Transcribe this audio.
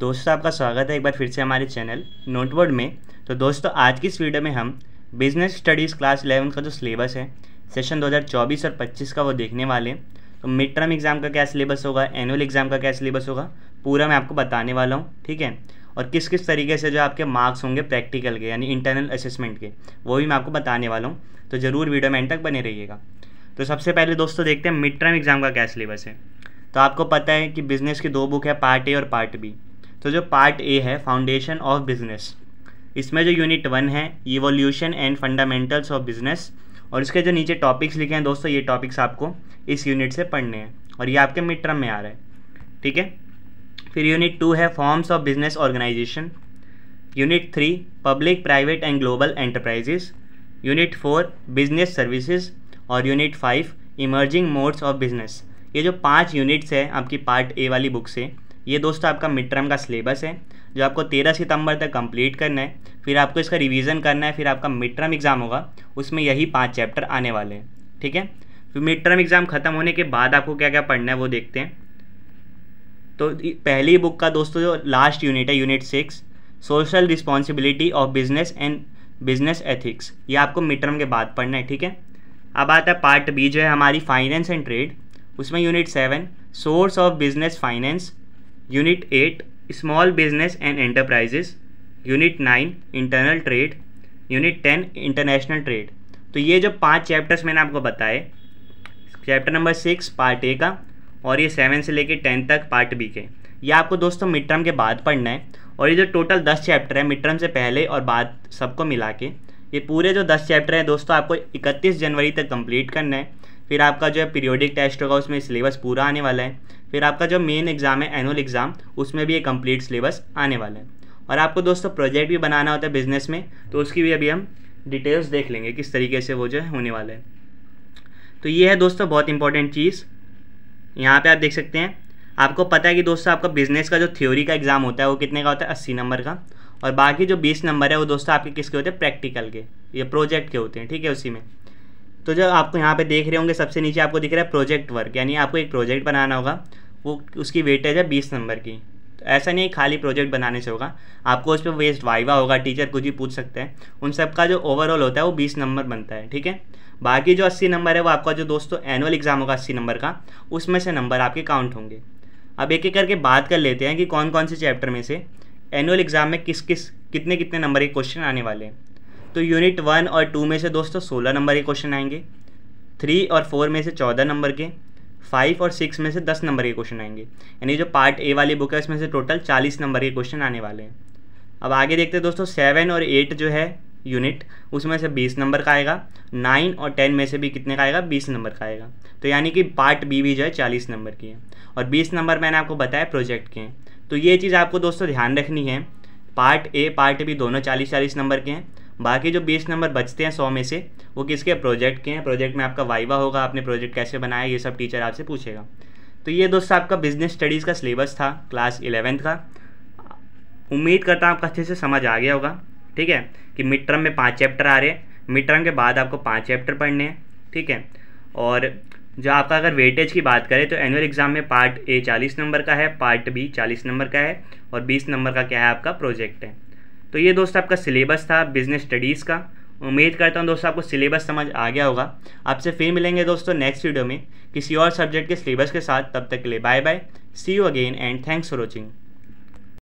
दोस्तों आपका स्वागत है एक बार फिर से हमारे चैनल नोटबोर्ड में तो दोस्तों आज की इस वीडियो में हम बिजनेस स्टडीज़ क्लास इलेवन का जो सिलेबस है सेशन 2024 और 25 का वो देखने वाले हैं तो मिड टर्म एग्ज़ाम का क्या सिलेबस होगा एनुअल एग्ज़ाम का क्या सिलेबस होगा पूरा मैं आपको बताने वाला हूँ ठीक है और किस किस तरीके से जो आपके मार्क्स होंगे प्रैक्टिकल के यानी इंटरनल असेसमेंट के वो भी मैं आपको बताने वाला हूँ तो ज़रूर वीडियो में एंड तक बने रहिएगा तो सबसे पहले दोस्तों देखते हैं मिड टर्म एग्ज़ाम का क्या सिलेबस है तो आपको पता है कि बिज़नेस की दो बुक है पार्ट ए और पार्ट बी तो जो पार्ट ए है फाउंडेशन ऑफ बिजनेस इसमें जो यूनिट वन है evolution and fundamentals of business और इसके जो नीचे टॉपिक्स लिखे हैं दोस्तों ये टॉपिक्स आपको इस यूनिट से पढ़ने हैं और ये आपके मिड टर्म में आ रहा है ठीक है फिर यूनिट टू है forms of business organisation unit three public private and global enterprises unit four business services और unit five emerging modes of business ये जो पांच यूनिट्स है आपकी पार्ट ए वाली बुक से ये दोस्तों आपका मिड टर्म का सिलेबस है जो आपको 13 सितंबर तक कंप्लीट करना है फिर आपको इसका रिवीजन करना है फिर आपका मिड टर्म एग्ज़ाम होगा उसमें यही पाँच चैप्टर आने वाले हैं ठीक है फिर मिड टर्म एग्ज़ाम ख़त्म होने के बाद आपको क्या क्या पढ़ना है वो देखते हैं तो पहली बुक का दोस्तों जो लास्ट यूनिट है unit six social responsibility of business and business ethics ये आपको मिड टर्म के बाद पढ़ना है ठीक है अब आता है पार्ट बी जो है हमारी फाइनेंस एंड ट्रेड उसमें unit seven source of business finance unit eight small business and enterprises unit nine internal trade unit ten international trade तो ये जो पांच चैप्टर्स मैंने आपको बताए chapter number six part A का और ये सेवन से लेके टेन तक पार्ट बी के ये आपको दोस्तों मिड टर्म के बाद पढ़ना है और ये जो टोटल दस चैप्टर है मिड टर्म से पहले और बाद सबको मिला के ये पूरे जो दस चैप्टर हैं दोस्तों आपको इकतीस जनवरी तक कंप्लीट करना है फिर आपका जो है पीरियोडिक टेस्ट होगा उसमें सिलेबस पूरा आने वाला है फिर आपका जो मेन एग्ज़ाम है एनुअल एग्ज़ाम उसमें भी ये कंप्लीट सिलेबस आने वाला है और आपको दोस्तों प्रोजेक्ट भी बनाना होता है बिजनेस में तो उसकी भी अभी हम डिटेल्स देख लेंगे किस तरीके से वो जो है होने वाला है तो ये है दोस्तों बहुत इंपॉर्टेंट चीज़ यहाँ पे आप देख सकते हैं आपको पता है कि दोस्तों आपका बिजनेस का जो थ्योरी का एग्ज़ाम होता है वो कितने का होता है अस्सी नंबर का और बाकी जो बीस नंबर है वो दोस्तों आपके किसके होते हैं प्रैक्टिकल के ये प्रोजेक्ट के होते हैं ठीक है उसी में तो जब आपको यहाँ पे देख रहे होंगे सबसे नीचे आपको दिख रहा है प्रोजेक्ट वर्क यानी आपको एक प्रोजेक्ट बनाना होगा वो उसकी वेटेज है बीस नंबर की तो ऐसा नहीं खाली प्रोजेक्ट बनाने से होगा आपको उस पर वेस्ट वाइवा होगा टीचर कुछ भी पूछ सकते हैं उन सब का जो ओवरऑल होता है वो बीस नंबर बनता है ठीक है बाकी जो अस्सी नंबर है वो आपका जो दोस्तों एनुअल एग्ज़ाम होगा अस्सी नंबर का उसमें से नंबर आपके काउंट होंगे अब एक एक करके बात कर लेते हैं कि कौन कौन से चैप्टर में से एनुअल एग्ज़ाम में किस किस कितने कितने नंबर के क्वेश्चन आने वाले हैं तो यूनिट वन और टू में से दोस्तों सोलह नंबर के क्वेश्चन आएंगे थ्री और फोर में से चौदह नंबर के फाइव और सिक्स में से दस नंबर के क्वेश्चन आएंगे यानी जो पार्ट ए वाली बुक है उसमें से टोटल चालीस नंबर के क्वेश्चन आने वाले हैं अब आगे देखते हैं दोस्तों सेवन और एट जो है यूनिट उसमें से बीस नंबर का आएगा नाइन और टेन में से भी कितने का आएगा बीस नंबर का आएगा तो यानी कि पार्ट बी भी जो है चालीस नंबर की है और बीस नंबर मैंने आपको बताया प्रोजेक्ट के हैं तो ये चीज़ आपको दोस्तों ध्यान रखनी है पार्ट ए पार्ट बी दोनों चालीस चालीस नंबर के हैं बाकी जो बीस नंबर बचते हैं सौ में से वो किसके प्रोजेक्ट के हैं प्रोजेक्ट में आपका वाइवा होगा आपने प्रोजेक्ट कैसे बनाया ये सब टीचर आपसे पूछेगा तो ये दोस्तों आपका बिजनेस स्टडीज़ का सिलेबस था क्लास इलेवेंथ का उम्मीद करता हूँ आपका अच्छे से समझ आ गया होगा ठीक है कि मिड टर्म में पाँच चैप्टर आ रहे हैं मिड टर्म के बाद आपको पाँच चैप्टर पढ़ने हैं ठीक है और जो आपका अगर वेटेज की बात करें तो एनुअल एग्ज़ाम में पार्ट ए चालीस नंबर का है पार्ट बी चालीस नंबर का है और बीस नंबर का क्या है आपका प्रोजेक्ट है तो ये दोस्त आपका सिलेबस था बिजनेस स्टडीज़ का उम्मीद करता हूँ दोस्तों आपको सिलेबस समझ आ गया होगा आपसे फिर मिलेंगे दोस्तों नेक्स्ट वीडियो में किसी और सब्जेक्ट के सिलेबस के साथ तब तक के लिए bye bye see you again and thanks for watching